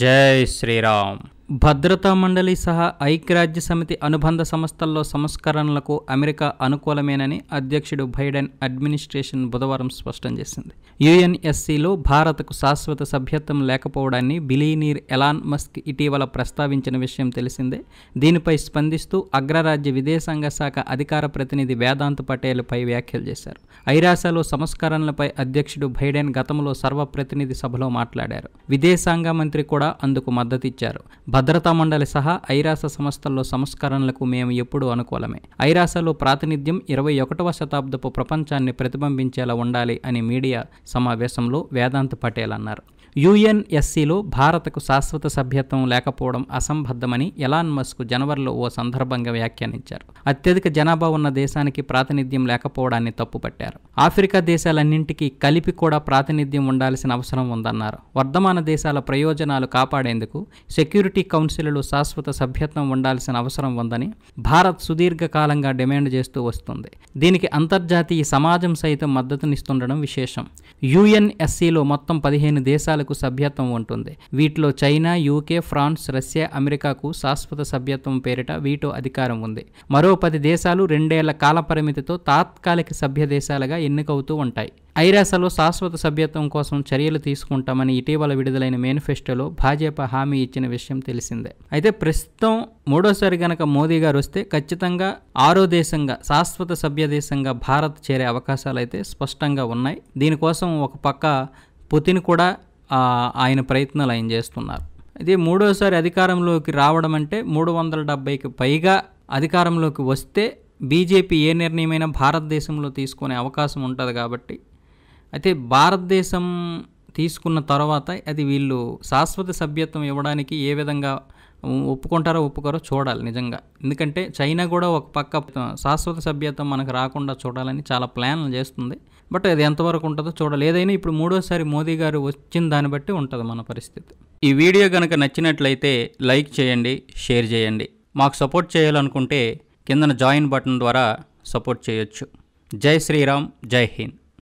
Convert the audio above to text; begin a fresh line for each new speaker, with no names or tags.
जय श्री राम భద్రతా మండలి సహా ఐక్యరాజ్య సమితి అనుబంధ సంస్థల్లో సంస్కరణలకు అమెరికా అనుకూలమేనని అధ్యక్షుడు బైడెన్ అడ్మినిస్ట్రేషన్ బుధవారం స్పష్టం చేసింది యుఎన్ఎస్సిలో భారత్కు శాశ్వత సభ్యత్వం లేకపోవడాన్ని బిలీనీర్ ఎలాన్ మస్క్ ఇటీవల ప్రస్తావించిన విషయం తెలిసిందే దీనిపై స్పందిస్తూ అగ్రరాజ్య విదేశాంగ శాఖ అధికార ప్రతినిధి వేదాంత్ పటేల్పై వ్యాఖ్యలు చేశారు ఐరాసలో సంస్కరణలపై అధ్యక్షుడు బైడెన్ గతంలో సర్వప్రతినిధి సభలో మాట్లాడారు విదేశాంగ మంత్రి కూడా అందుకు మద్దతిచ్చారు భద్రతా మండలి సహా ఐరాస సంస్థల్లో సంస్కరణలకు మేము ఎప్పుడూ అనుకూలమే ఐరాసలో ప్రాతినిధ్యం ఇరవై ఒకటవ శతాబ్దపు ప్రపంచాన్ని ప్రతిబింబించేలా ఉండాలి అని మీడియా సమావేశంలో వేదాంత్ పటేల్ అన్నారు యుఎన్ఎస్సీలో భారత్కు శాశ్వత సభ్యత్వం లేకపోవడం అసంబద్ధమని ఎలాన్ మస్క్ జనవరిలో ఓ సందర్భంగా వ్యాఖ్యానించారు అత్యధిక జనాభా ఉన్న దేశానికి ప్రాతినిధ్యం లేకపోవడాన్ని తప్పుపట్టారు ఆఫ్రికా దేశాలన్నింటికీ కలిపి కూడా ప్రాతినిధ్యం ఉండాల్సిన అవసరం ఉందన్నారు వర్ధమాన దేశాల ప్రయోజనాలు కాపాడేందుకు సెక్యూరిటీ కౌన్సిల్లో శాశ్వత సభ్యత్వం ఉండాల్సిన అవసరం ఉందని భారత్ సుదీర్ఘకాలంగా డిమాండ్ చేస్తూ వస్తుంది దీనికి అంతర్జాతీయ సమాజం సైతం మద్దతునిస్తుండడం విశేషం యుఎన్ఎస్సీలో మొత్తం పదిహేను దేశాలు దేశాలకు సభ్యత్వం ఉంటుంది వీటిలో చైనా యూకే ఫ్రాన్స్ రష్యా అమెరికాకు శాశ్వత సభ్యత్వం పేరిట వీటో అధికారం ఉంది మరో పది దేశాలు రెండేళ్ల కాలపరిమితితో తాత్కాలిక సభ్య దేశాలుగా ఎన్నికవుతూ ఉంటాయి ఐరాసలో శాశ్వత సభ్యత్వం కోసం చర్యలు తీసుకుంటామని ఇటీవల విడుదలైన మేనిఫెస్టోలో భాజపా హామీ ఇచ్చిన విషయం తెలిసిందే అయితే ప్రస్తుతం మూడోసారి గనక మోదీ గారు వస్తే ఖచ్చితంగా ఆరో దేశంగా శాశ్వత సభ్య దేశంగా భారత్ చేరే అవకాశాలు అయితే స్పష్టంగా ఉన్నాయి దీనికోసం ఒక పక్క పుతిన్ కూడా ఆయన ప్రయత్నాలు ఆయన చేస్తున్నారు అయితే మూడోసారి అధికారంలోకి రావడం అంటే మూడు వందల డెబ్బైకి పైగా అధికారంలోకి వస్తే బీజేపీ ఏ నిర్ణయమైనా భారతదేశంలో తీసుకునే అవకాశం ఉంటుంది కాబట్టి అయితే భారతదేశం తీసుకున్న తర్వాత అది వీళ్ళు శాశ్వత సభ్యత్వం ఇవ్వడానికి ఏ విధంగా ఒప్పుకుంటారో ఒప్పుకోరో చూడాలి నిజంగా ఎందుకంటే చైనా కూడా ఒక పక్క శాశ్వత సభ్యత్వం మనకు రాకుండా చూడాలని చాలా ప్లాన్లు చేస్తుంది బట్ అది ఎంతవరకు ఉంటుందో చూడాలి ఏదైనా ఇప్పుడు మూడోసారి మోదీ గారు వచ్చిన దాన్ని బట్టి ఉంటుంది మన పరిస్థితి ఈ వీడియో కనుక నచ్చినట్లయితే లైక్ చేయండి షేర్ చేయండి మాకు సపోర్ట్ చేయాలనుకుంటే కిందన జాయిన్ బటన్ ద్వారా సపోర్ట్ చేయొచ్చు జై శ్రీరామ్ జై హింద్